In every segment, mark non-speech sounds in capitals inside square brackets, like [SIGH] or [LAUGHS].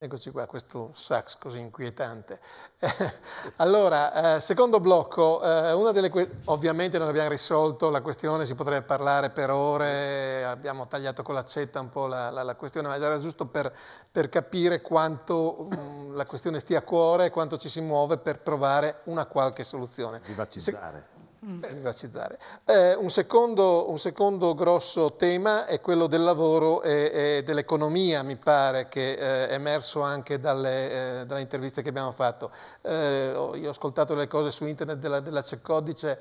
Eccoci qua, questo sax così inquietante. [LAUGHS] allora, eh, secondo blocco, eh, una delle que- ovviamente non abbiamo risolto la questione, si potrebbe parlare per ore, abbiamo tagliato con l'accetta un po' la, la, la questione, ma era giusto per, per capire quanto mh, mm, la questione stia a cuore, quanto ci si muove per trovare una qualche soluzione. Vivacizzare. Se- Mm. per vivacizzare. Eh, un, secondo, un, secondo, grosso tema è quello del lavoro e, e dell'economia, mi pare, che eh, è emerso anche dalle, eh, dalle, interviste che abbiamo fatto. Eh, io ho ascoltato le cose su internet della, della Codice,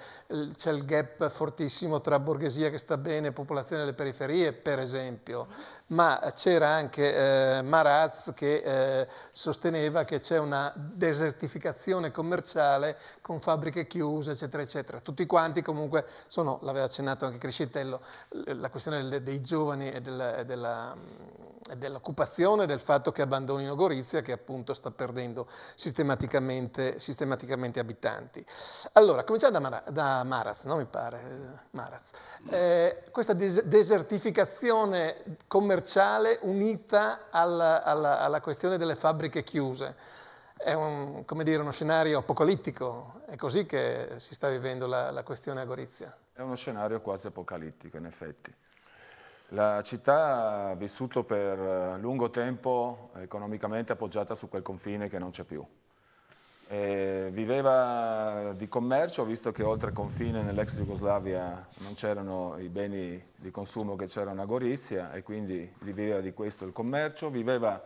c'è il gap fortissimo tra borghesia che sta bene e popolazione delle periferie, per esempio ma c'era anche eh, Maraz che eh, sosteneva che c'è una desertificazione commerciale con fabbriche chiuse, eccetera, eccetera. Tutti quanti comunque sono, l'aveva accennato anche Crescitello, la questione dei giovani e della, della dell'occupazione, del fatto che abbandonino Gorizia che appunto sta perdendo sistematicamente, sistematicamente abitanti. Allora, cominciamo da, Mara, da Maraz, no? mi pare, eh, Maraz. Eh, questa des desertificazione commerciale unita alla, alla, alla, questione delle fabbriche chiuse. È un, come dire, uno scenario apocalittico, è così che si sta vivendo la, la questione a Gorizia. È uno scenario quasi apocalittico, in effetti. La città ha vissuto per eh, lungo tempo economicamente appoggiata su quel confine che non c'è più. E viveva di commercio, visto che oltre confine nell'ex Jugoslavia non c'erano i beni di consumo che c'erano a Gorizia e quindi viveva di questo il commercio, viveva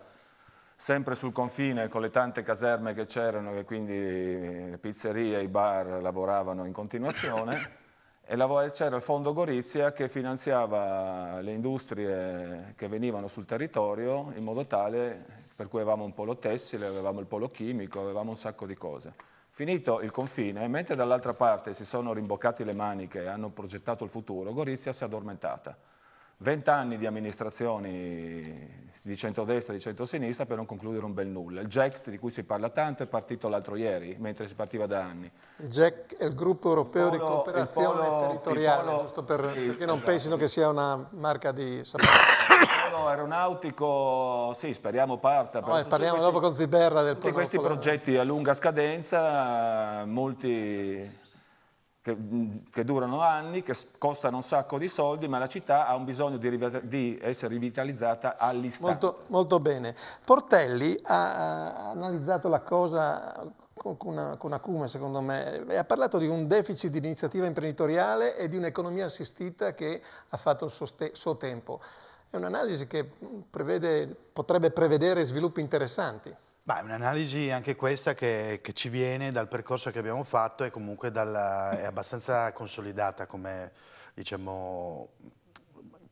sempre sul confine con le tante caserme che c'erano e quindi le pizzerie, i bar lavoravano in continuazione c'era il fondo Gorizia che finanziava le industrie che venivano sul territorio in modo tale per cui avevamo un polo tessile, avevamo il polo chimico, avevamo un sacco di cose. Finito il confine, mentre dall'altra parte si sono rimboccati le maniche e hanno progettato il futuro, Gorizia si è addormentata vent'anni di amministrazioni di centrodestra e di centrosinistra per non concludere un bel nulla. Il GECT di cui si parla tanto è partito l'altro ieri, mentre si partiva da anni. Il GECT è il gruppo europeo il polo, di cooperazione polo, territoriale, polo, giusto per, sì, perché non esatto. pensino che sia una marca di [COUGHS] sapore. polo aeronautico, sì, speriamo parta. No, parliamo questi, dopo con Ziberra del polo. Tutti questi progetti a lunga scadenza, molti che, mm, che, durano anni, che costano un sacco di soldi, ma la città ha un bisogno di, di essere rivitalizzata all'istante. Molto, molto, bene. Portelli ha, ha analizzato la cosa con una, con acume secondo me, e ha parlato di un deficit di iniziativa imprenditoriale e di un'economia assistita che ha fatto il suo, suo tempo. È un'analisi che mm, prevede, potrebbe prevedere sviluppi interessanti. Ma è un'analisi anche questa che, che, ci viene dal percorso che abbiamo fatto e comunque dalla, è abbastanza consolidata come diciamo,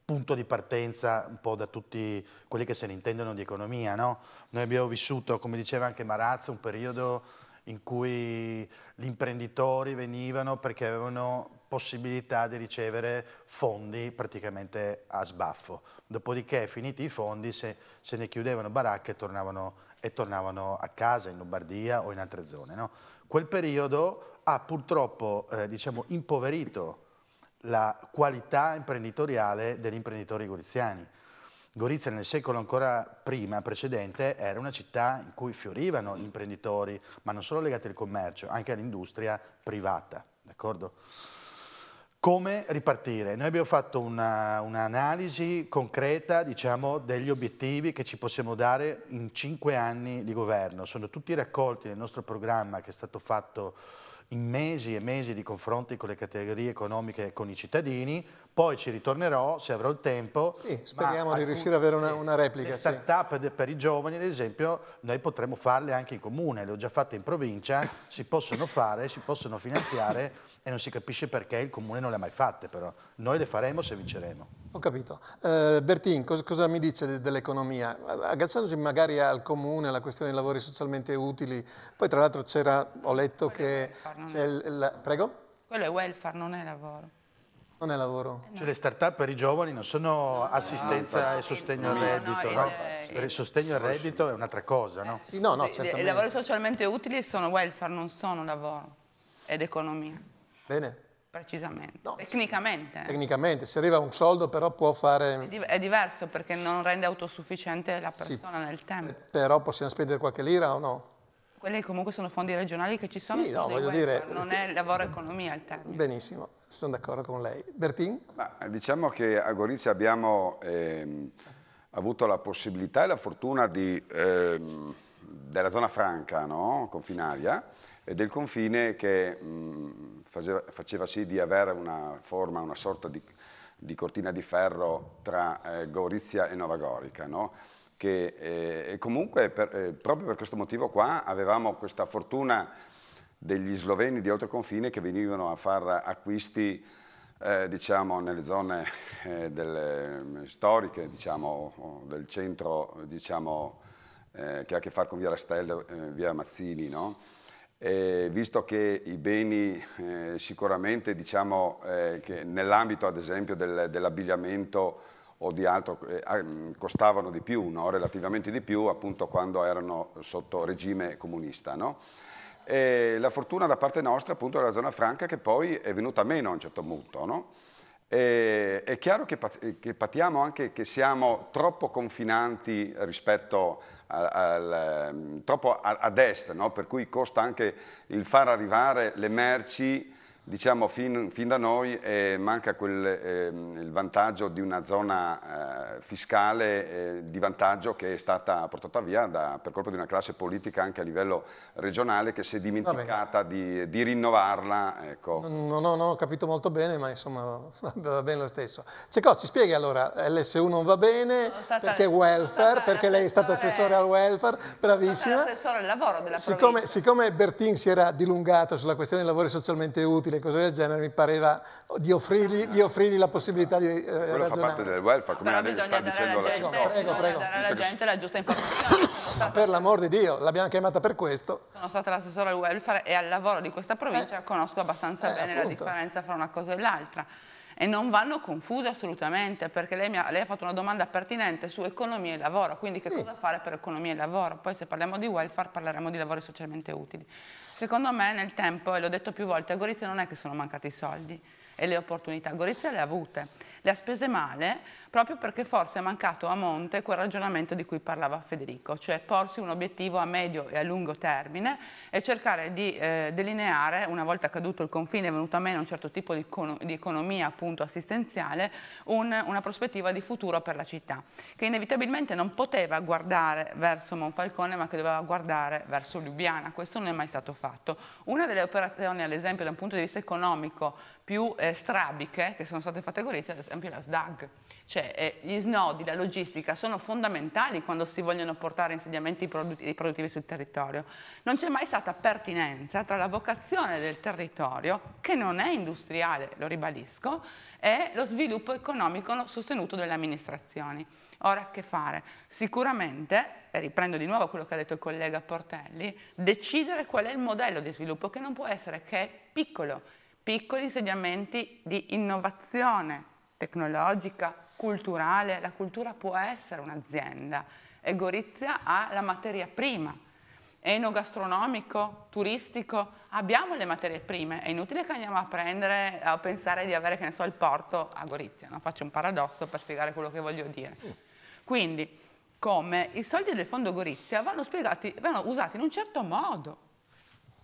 punto di partenza un po' da tutti quelli che se ne intendono di economia. No? Noi abbiamo vissuto, come diceva anche Marazzo, un periodo in cui gli imprenditori venivano perché avevano possibilità di ricevere fondi praticamente a sbaffo. Dopodiché, finiti i fondi, se, se ne chiudevano baracche e tornavano, e tornavano, a casa, in Lombardia o in altre zone. No? Quel periodo ha purtroppo eh, diciamo, impoverito la qualità imprenditoriale degli imprenditori goriziani. Gorizia nel secolo ancora prima, precedente, era una città in cui fiorivano gli imprenditori, ma non solo legati al commercio, anche all'industria privata. D'accordo? Come ripartire? Noi abbiamo fatto un'analisi un concreta diciamo, degli obiettivi che ci possiamo dare in cinque anni di governo. Sono tutti raccolti nel nostro programma che è stato fatto in mesi e mesi di confronti con le categorie economiche e con i cittadini, poi ci ritornerò se avrò il tempo. Sì, speriamo di riuscire ad avere una, una replica. Le start-up sì. per i giovani, ad esempio, noi potremmo farle anche in comune, le ho già fatte in provincia, [LAUGHS] si possono fare, si possono finanziare e non si capisce perché il comune non le ha mai fatte però. Noi le faremo se vinceremo. Ho capito. Eh, Bertin, cosa, cosa, mi dice dell'economia? Agganciandosi magari al comune, alla questione dei lavori socialmente utili, poi tra l'altro c'era, ho letto Quello che... È welfare, è... La... Prego? Quello è welfare, non è lavoro. Non è lavoro. Cioè le start-up per i giovani non sono assistenza ah, e sostegno al reddito, no? Il sostegno al reddito è un'altra cosa, no? Sì, no, no, certamente. I lavori socialmente utili sono welfare, non sono lavoro ed economia. Bene precisamente, no, tecnicamente. Tecnicamente, se arriva un soldo però può fare... È diverso perché non rende autosufficiente la persona sì, nel tempo. Eh, però possiamo spendere qualche lira o no? Quelle comunque sono fondi regionali che ci sono. Sì, no, voglio dire... Non è il lavoro economia il termine. Benissimo, sono d'accordo con lei. Bertin? Ma eh, diciamo che a Gorizia abbiamo ehm, avuto la possibilità e la fortuna di, ehm, della zona franca, no? confinaria, e del confine che mh, faceva, faceva, sì di avere una forma, una sorta di, di cortina di ferro tra eh, Gorizia e Nova Gorica. No? che eh, comunque per, eh, proprio per questo motivo qua avevamo questa fortuna degli sloveni di oltre confine che venivano a fare acquisti eh, diciamo, nelle zone eh, delle, eh, storiche diciamo, del centro diciamo, eh, che ha a che fare con via Rastello e eh, via Mazzini. No? visto che i beni eh, sicuramente diciamo, nell'ambito ad esempio del, dell'abbigliamento o di altro, eh, mm, costavano di più, no? relativamente di più, appunto quando erano sotto regime comunista. No? la fortuna da parte nostra appunto è la zona franca che poi è venuta meno a un certo punto. No? E, è chiaro che, che, patiamo anche che siamo troppo confinanti rispetto al, al, mm, troppo a, ad est, no? per cui costa anche il far arrivare le merci diciamo fin, fin da noi eh, manca quel, eh, il vantaggio di una zona eh, fiscale eh, di vantaggio che è stata portata via da, per colpa di una classe politica anche a livello regionale che si è dimenticata di, di, rinnovarla. Ecco. Non, non, ho capito molto bene ma insomma va bene lo stesso. Cecò ci spieghi allora LSU non va bene stata, perché welfare, perché lei è stata assessore al welfare, bravissima. Assessore al lavoro della siccome, Siccome Bertin si era dilungato sulla questione del lavoro socialmente utile e cose del genere, mi pareva di offrirgli, ah. di offrirgli la possibilità di eh, Quello ragionare. fa parte del welfare, come la lei sta dicendo la gente, no, prego, prego. dare alla gente la giusta informazione. [COUGHS] per l'amor di Dio, l'abbiamo chiamata per questo. Sono stata l'assessore al welfare e al lavoro di questa provincia eh, conosco abbastanza eh, bene appunto. la differenza fra una cosa e l'altra e non vanno confuse assolutamente perché lei, ha, lei ha, fatto una domanda pertinente su economia e lavoro, quindi che sì. cosa fare per economia e lavoro, poi se parliamo di welfare parleremo di lavori socialmente utili. Secondo me nel tempo, e l'ho detto più volte, a Gorizia non è che sono mancati i soldi e le opportunità, a Gorizia le ha avute le ha spese male proprio perché forse è mancato a monte quel ragionamento di cui parlava Federico, cioè porsi un obiettivo a medio e a lungo termine e cercare di eh, delineare, una volta caduto il confine e venuto a meno un certo tipo di, di economia appunto assistenziale, un, una prospettiva di futuro per la città, che inevitabilmente non poteva guardare verso Monfalcone ma che doveva guardare verso Lubiana, questo non è mai stato fatto. Una delle operazioni ad esempio da un punto di vista economico più eh, strabiche che sono state fatte Gorizia, ad esempio la SDAG. Cioè eh, gli snodi, la logistica sono fondamentali quando si vogliono portare insediamenti produttivi, produttivi sul territorio. Non c'è mai stata pertinenza tra la vocazione del territorio, che non è industriale, lo ribadisco, e lo sviluppo economico sostenuto dalle amministrazioni. Ora che fare? Sicuramente, e riprendo di nuovo quello che ha detto il collega Portelli, decidere qual è il modello di sviluppo che non può essere che piccolo piccoli segnamenti di innovazione tecnologica, culturale, la cultura può essere un'azienda e Gorizia ha la materia prima, enogastronomico, turistico, abbiamo le materie prime, è inutile che andiamo a prendere a pensare di avere, che ne so, il porto a Gorizia, no? faccio un paradosso per spiegare quello che voglio dire. Quindi, come i soldi del fondo Gorizia vanno, spiegati, vanno usati in un certo modo,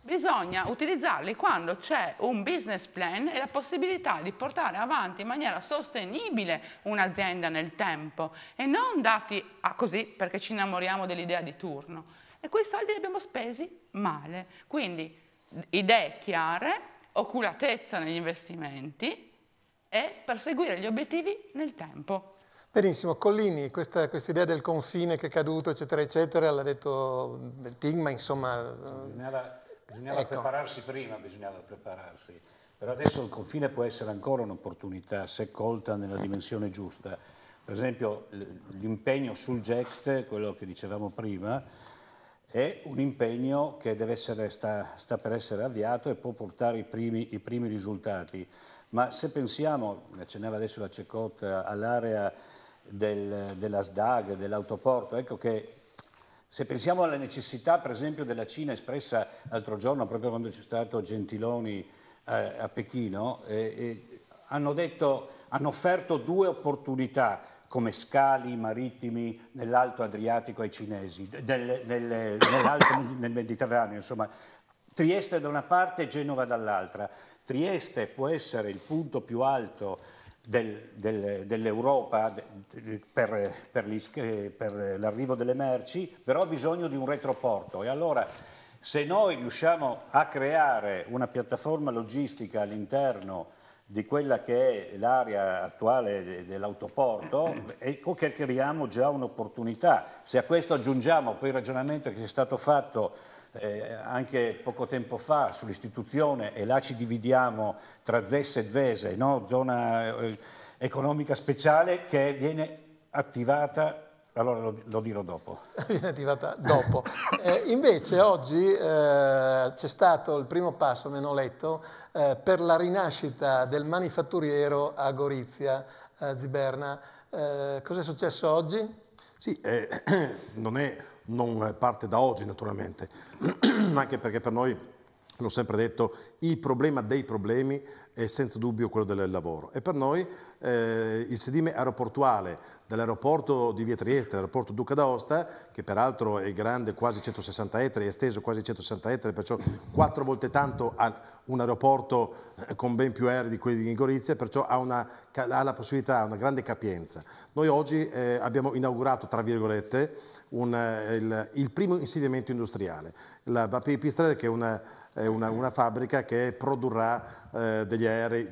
bisogna utilizzarli quando c'è un business plan e la possibilità di portare avanti in maniera sostenibile un'azienda nel tempo e non dati a così perché ci innamoriamo dell'idea di turno. E quei soldi li abbiamo spesi male. Quindi idee chiare, oculatezza negli investimenti e perseguire gli obiettivi nel tempo. Benissimo, Collini, questa quest idea del confine che è caduto, eccetera, eccetera, l'ha detto Bertigma, insomma... Bisognava ecco. prepararsi prima, bisognava prepararsi. Però adesso il confine può essere ancora un'opportunità se colta nella dimensione giusta. Per esempio l'impegno sul GECT, quello che dicevamo prima, è un impegno che essere, sta, sta, per essere avviato e può portare i primi, i primi risultati. Ma se pensiamo, ne accennava adesso la Cecotta, all'area del, della SDAG, dell'autoporto, ecco che se pensiamo alla necessità, per esempio, della Cina espressa l'altro giorno, proprio quando c'è stato Gentiloni eh, a Pechino, eh, eh hanno, detto, hanno offerto due opportunità come scali marittimi nell'Alto Adriatico ai cinesi, del, del, nel Mediterraneo, insomma, Trieste da una parte e Genova dall'altra. Trieste può essere il punto più alto del, del, dell'Europa per, per, per l'arrivo delle merci, però ha bisogno di un retroporto e allora se noi riusciamo a creare una piattaforma logistica all'interno di quella che è l'area attuale dell'autoporto, ecco che creiamo già un'opportunità. Se a questo aggiungiamo poi il ragionamento che è stato fatto eh, anche poco tempo fa sull'istituzione e là ci dividiamo tra Zesse e ZESE, no? zona eh, economica speciale che viene attivata allora lo, lo, dirò dopo. [LAUGHS] Viene attivata dopo. Eh, invece oggi eh, c'è stato il primo passo, almeno letto, eh, per la rinascita del manifatturiero a Gorizia, a Ziberna. Eh, cos'è successo oggi? Sì, eh, [CLEARS THROAT] non è non eh, parte da oggi naturalmente, [CLEARS THROAT] anche perché per noi l'ho sempre detto, il problema dei problemi è senza dubbio quello del lavoro. E per noi eh, il sedime aeroportuale dell'aeroporto di Via Trieste, l'aeroporto Duca d'Aosta, che peraltro è grande quasi 160 ettari, è esteso quasi 160 ettari, perciò quattro volte tanto ha un aeroporto eh, con ben più aerei di quelli di Gorizia, perciò ha, una, ha la possibilità, ha una grande capienza. Noi oggi eh, abbiamo inaugurato, tra virgolette, un, eh, il, il, primo insediamento industriale. La Bapi Pistrelle, che è una è una, una fabbrica che produrrà eh, degli aerei,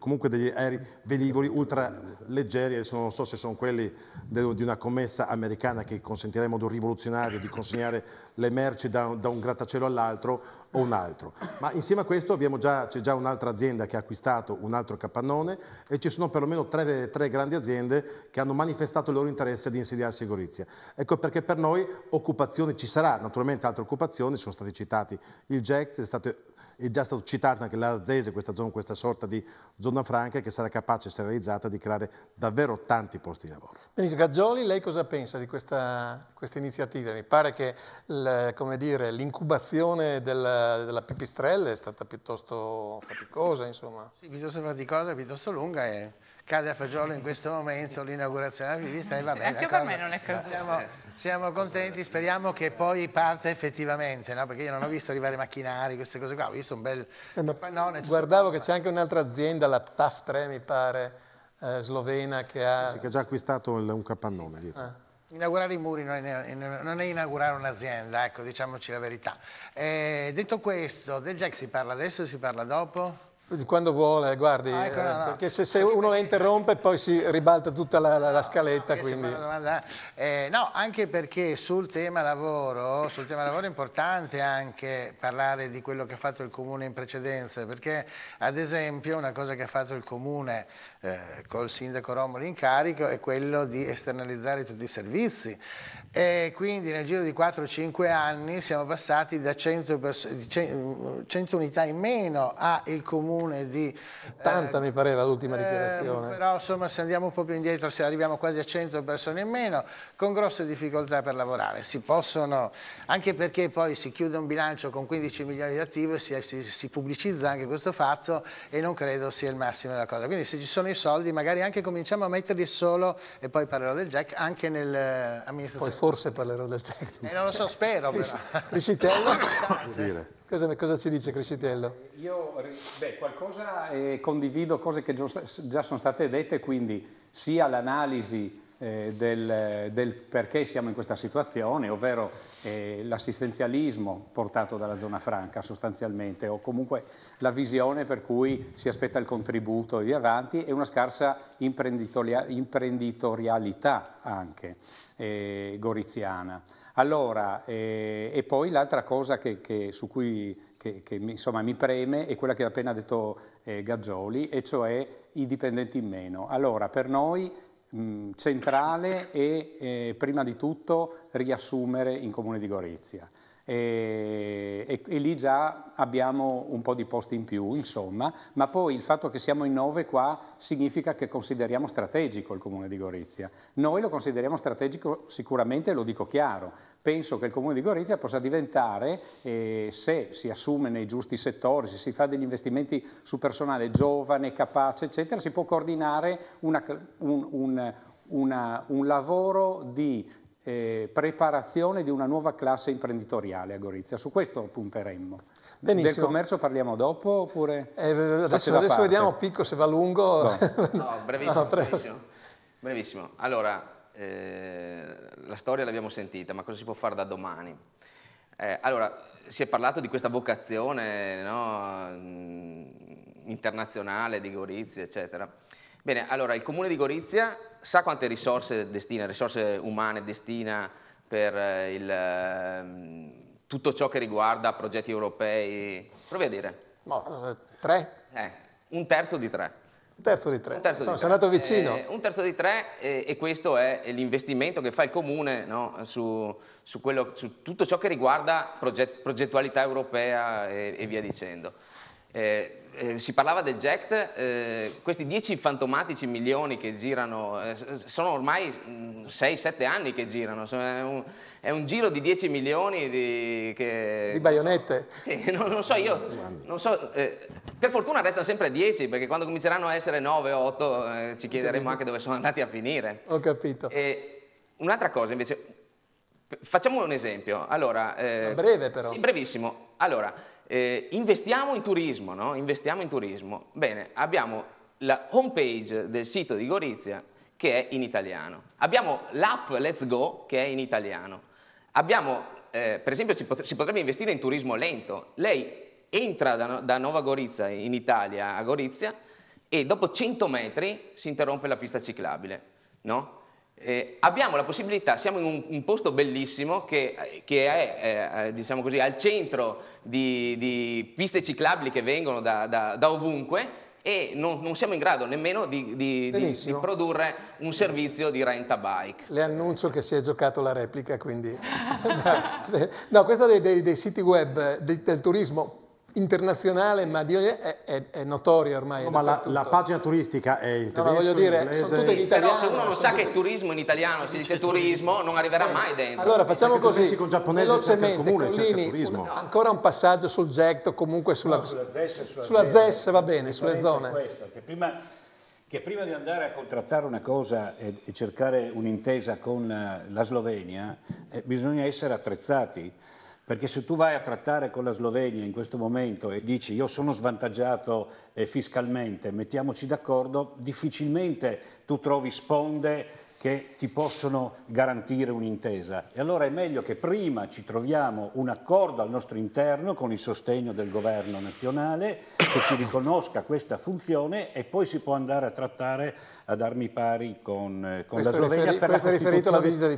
comunque degli aerei velivoli ultra leggeri, adesso non so se sono quelli de, di una commessa americana che consentirà in modo rivoluzionario di consegnare le merci da, da un grattacielo all'altro o un altro. Ma insieme a questo già, c'è già un'altra azienda che ha acquistato un altro capannone e ci sono perlomeno tre, tre grandi aziende che hanno manifestato il loro interesse di insediarsi a Gorizia. Ecco perché per noi occupazione ci sarà, naturalmente altre occupazioni, sono stati citati il GECT è, stato, è già stato citato anche l'Arzese, questa, zona, questa sorta di zona franca che sarà capace, se realizzata, di creare davvero tanti posti di lavoro. Benissimo. Gaggioli, lei cosa pensa di questa, questa iniziativa? Mi pare che l'incubazione della, della, pipistrella è stata piuttosto faticosa. Insomma. Sì, piuttosto faticosa, piuttosto lunga e cade a fagiolo in questo momento l'inaugurazione della rivista e va bene. Anche per me non è così. Siamo, siamo, contenti, speriamo che poi parte effettivamente, no? perché io non ho visto arrivare macchinari, queste cose qua, ho visto un bel... Eh, pannone, guardavo che c'è anche un'altra azienda, la TAF 3 mi pare, eh, slovena, che ha... Sì, che ha già acquistato un capannone dietro. Ah. Inaugurare i muri non è, non è inaugurare un'azienda, ecco, diciamoci la verità. Eh, detto questo, del Jack si parla adesso o si parla dopo? Quando vuole, guardi, ah, ecco, no, eh, no. perché se, se, uno la interrompe poi si ribalta tutta la, la, la scaletta. No, eh, no, anche perché sul tema, lavoro, sul tema lavoro è importante anche parlare di quello che ha fatto il Comune in precedenza, perché ad esempio una cosa che ha fatto il Comune eh, col Sindaco Romoli in carico è quello di esternalizzare tutti i servizi. E quindi nel giro di 4-5 anni siamo passati da 100, 100 mm, unità in meno al Comune comune di... 80 eh, mi pareva l'ultima dichiarazione. Eh, però insomma se andiamo un po' più indietro, se arriviamo quasi a 100 persone in meno, con grosse difficoltà per lavorare. Si possono, anche perché poi si chiude un bilancio con 15 milioni di attivo e si, si, si pubblicizza anche questo fatto e non credo sia il massimo della cosa. Quindi se ci sono i soldi magari anche cominciamo a metterli solo, e poi parlerò del jack, anche nell'amministrazione. Eh, poi forse parlerò del jack. Eh, non lo so, spero però. Ricitello. Cosa, cosa ci dice Crescitello? Eh, io beh, qualcosa eh, condivido cose che già sono state dette, quindi sia l'analisi eh, del, del, perché siamo in questa situazione, ovvero eh, l'assistenzialismo portato dalla zona franca sostanzialmente, o comunque la visione per cui si aspetta il contributo e via avanti, e una scarsa imprenditorialità anche eh, goriziana. Allora, eh, e poi l'altra cosa che, che, su cui che, che insomma, mi preme è quella che ha appena detto eh, Gaggioli, e cioè i dipendenti in meno. Allora, per noi mh, centrale è eh, prima di tutto riassumere in Comune di Gorizia e, e, e, lì già abbiamo un po' di posti in più, insomma, ma poi il fatto che siamo in nove qua significa che consideriamo strategico il Comune di Gorizia. Noi lo consideriamo strategico sicuramente, lo dico chiaro, penso che il Comune di Gorizia possa diventare, eh, se si assume nei giusti settori, se si fa degli investimenti su personale giovane, capace, eccetera, si può coordinare una, un, un, una, un lavoro di eh, preparazione di una nuova classe imprenditoriale a Gorizia. Su questo punteremmo. Benissimo. Del commercio parliamo dopo oppure... Eh, adesso, adesso vediamo Picco se va lungo. No, [LAUGHS] no brevissimo, no, brevissimo, brevissimo. Allora, eh, la storia l'abbiamo sentita, ma cosa si può fare da domani? Eh, allora, si è parlato di questa vocazione no, mm, internazionale di Gorizia, eccetera. Bene, allora il comune di Gorizia sa quante risorse destina, risorse umane destina per eh, il, ehm, tutto ciò che riguarda progetti europei? Provi a dire. No, eh, tre? Eh, un terzo di tre. Un terzo di tre, terzo sono, di tre. andato vicino. Eh, un terzo di tre eh, e questo è l'investimento che fa il Comune no? su, su, quello, su, tutto ciò che riguarda proget, progettualità europea e, e via dicendo. Eh, eh, si parlava del JECT, eh, questi 10 fantomatici milioni che girano, eh, sono ormai 6-7 mm, anni che girano, sono, è, un, è, un, giro di 10 milioni di... Che, di baionette? So, sì, [LAUGHS] non, non, so io, non so, eh, per fortuna restano sempre 10 perché quando cominceranno a essere 9-8 eh, ci chiederemo anche dove sono andati a finire. Ho capito. un'altra cosa invece, facciamo un esempio. Allora, breve però. Sì, brevissimo. Allora, eh, investiamo in turismo, no? investiamo in turismo. Bene, abbiamo la homepage del sito di Gorizia che è in italiano. Abbiamo l'app Let's Go che è in italiano. Abbiamo, eh, per esempio, si potrebbe investire in turismo lento. Lei entra da, da Nova Gorizia in Italia a Gorizia e dopo 100 metri si interrompe la pista ciclabile. No? Eh, abbiamo la possibilità, siamo in un, un posto bellissimo che, che è eh, eh, diciamo così, al centro di, di, piste ciclabili che vengono da, da, da ovunque e non, non, siamo in grado nemmeno di, di, di, produrre un servizio di renta bike. Le annuncio che si è giocato la replica, quindi... [LAUGHS] no, questo dei, dei, dei siti web, del, del turismo internazionale, ma di, è, è, è notoria ormai. No, ma la, la, pagina turistica è in tedesco, no, voglio dire, in sono tutte in italiano. Però se uno non sa che è turismo in italiano, si, dice turismo, non arriverà eh, mai dentro. Allora facciamo Perché così, con giapponese velocemente, comune, Collini, un, no. ancora un passaggio sul getto, comunque sulla, no, sulla ZES, sulla, sulla ZES, va bene, sulle zone. Questo, che, prima, che prima di andare a contrattare una cosa e, cercare un'intesa con eh, la Slovenia, eh, bisogna essere attrezzati perché se tu vai a trattare con la Slovenia in questo momento e dici io sono svantaggiato eh, fiscalmente, mettiamoci d'accordo, difficilmente tu trovi sponde che ti possono garantire un'intesa. E allora è meglio che prima ci troviamo un accordo al nostro interno con il sostegno del governo nazionale che ci riconosca questa funzione e poi si può andare a trattare ad armi pari con, eh, con la Slovenia. Riferi- questo è riferito alla visita di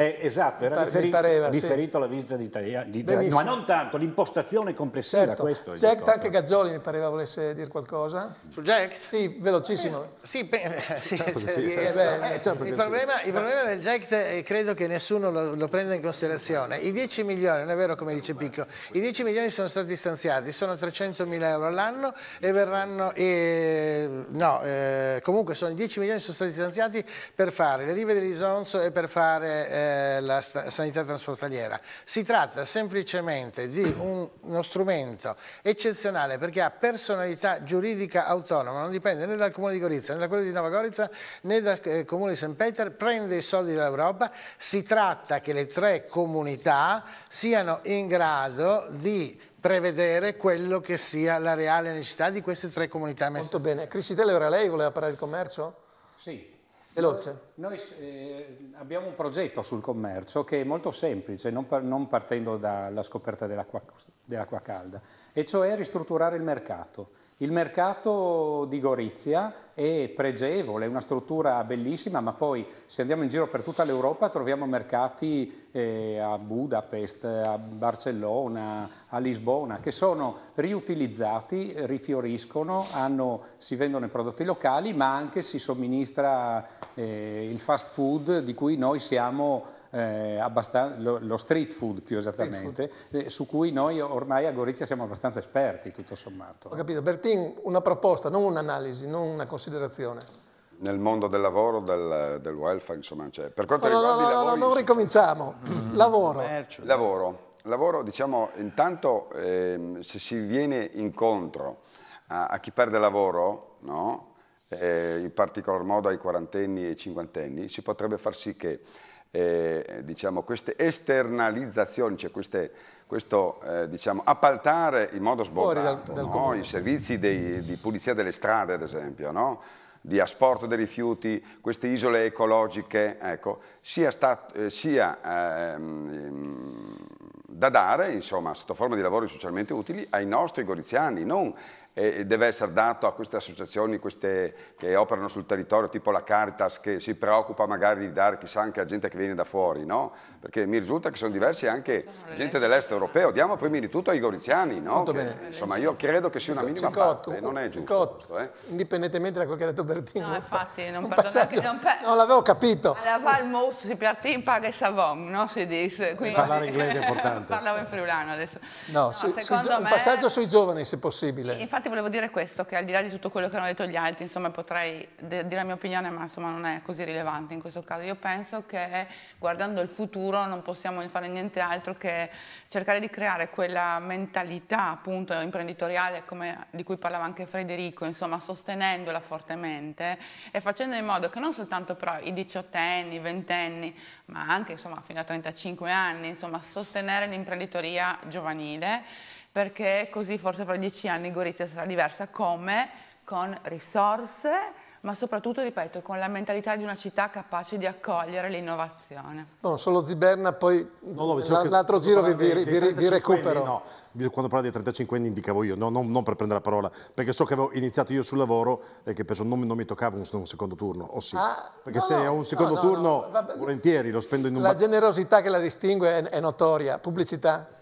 eh, esatto, era mi pare, riferito, pareva, riferito sì. alla visita di Italia, di ma non tanto, l'impostazione complessiva. Certo. Questo Jack, anche Gazzoli mi pareva volesse dire qualcosa. Su Jack? Sì, velocissimo. Eh, sì, il problema del Jack eh, credo che nessuno lo, lo prenda in considerazione. I 10 milioni, non è vero come dice Picco, i 10 milioni sono stati stanziati, sono 300 mila euro all'anno e verranno... no, eh, comunque sono, i 10 milioni sono stati stanziati per fare le rive di Risonzo e per fare eh, la sanità transfrontaliera. Si tratta semplicemente di un, uno strumento eccezionale perché ha personalità giuridica autonoma, non dipende né dal Comune di Gorizia, né da quello di Nova Gorizia, né dal eh, Comune di St. Peter, prende i soldi dall'Europa, si tratta che le tre comunità siano in grado di prevedere quello che sia la reale necessità di queste tre comunità. Molto bene. Crisitello era lei, voleva parlare di commercio? Sì. Veloce. Noi eh, abbiamo un progetto sul commercio che è molto semplice, non, par non partendo dalla scoperta dell'acqua dell calda, e cioè ristrutturare il mercato. Il mercato di Gorizia è pregevole, è una struttura bellissima, ma poi se andiamo in giro per tutta l'Europa troviamo mercati eh, a Budapest, a Barcellona, a Lisbona, che sono riutilizzati, rifioriscono, hanno, si vendono i prodotti locali, ma anche si somministra eh, il fast food di cui noi siamo eh, lo, lo, street food più esattamente, food. Eh, su cui noi ormai a Gorizia siamo abbastanza esperti tutto sommato. Ho capito, Bertin, una proposta, non un'analisi, non una considerazione nel mondo del lavoro, del, del welfare, insomma, cioè, per quanto no, riguarda no, no, lavori, no, non ricominciamo. Lavoro. lavoro. Lavoro, diciamo, intanto eh, se si viene incontro a, a chi perde lavoro, no? eh, in particolar modo ai quarantenni e cinquantenni, si potrebbe far sì che eh, diciamo, queste esternalizzazioni, cioè queste, questo eh, diciamo, appaltare in modo sbordato no? i servizi dei, di pulizia delle strade, ad esempio, no? di asporto dei rifiuti, queste isole ecologiche, ecco, sia, stat, eh, sia ehm, da dare, insomma, sotto forma di lavori socialmente utili ai nostri goriziani, non e deve essere dato a queste associazioni queste, che operano sul territorio, tipo la Caritas, che si preoccupa magari di dare chissà anche a gente che viene da fuori, no? Perché mi risulta che sono diversi anche sono gente dell'est europeo. Diamo prima di tutto ai goriziani, no? Molto Che, insomma, io credo che sia una minima Cicotto, parte, non è giusto. Cicotto, eh? Indipendentemente da quello che ha detto Bertini. No, infatti, non, [LAUGHS] passaggio, non, per... non l'avevo capito. La Valmous si partiva paga e savon, no? Si dice. Quindi... Parlare inglese è importante. [LAUGHS] Parlavo in friulano adesso. No, no su, secondo su, me... Un passaggio sui giovani, se possibile. Infatti, infatti volevo dire questo, che al di là di tutto quello che hanno detto gli altri, insomma potrei dire la mia opinione, ma insomma non è così rilevante in questo caso. Io penso che guardando il futuro non possiamo fare niente altro che cercare di creare quella mentalità appunto imprenditoriale come, di cui parlava anche Federico, insomma sostenendola fortemente e facendo in modo che non soltanto però i diciottenni, i ventenni, ma anche insomma fino a 35 anni, insomma sostenere l'imprenditoria giovanile perché così forse fra dieci anni Gorizia sarà diversa come con risorse, ma soprattutto, ripeto, con la mentalità di una città capace di accogliere l'innovazione. No, solo Ziberna, poi no, no, diciamo l'altro giro vi, vi, vi, recupero. Anni, no, quando parlo di 35 anni indicavo io, no, non, non, per prendere la parola, perché so che avevo iniziato io sul lavoro e che penso non, non mi toccava un, un, secondo turno, o oh sì. Ah, perché se ho un secondo turno, volentieri lo spendo in un... La generosità che la distingue è, è notoria. Pubblicità?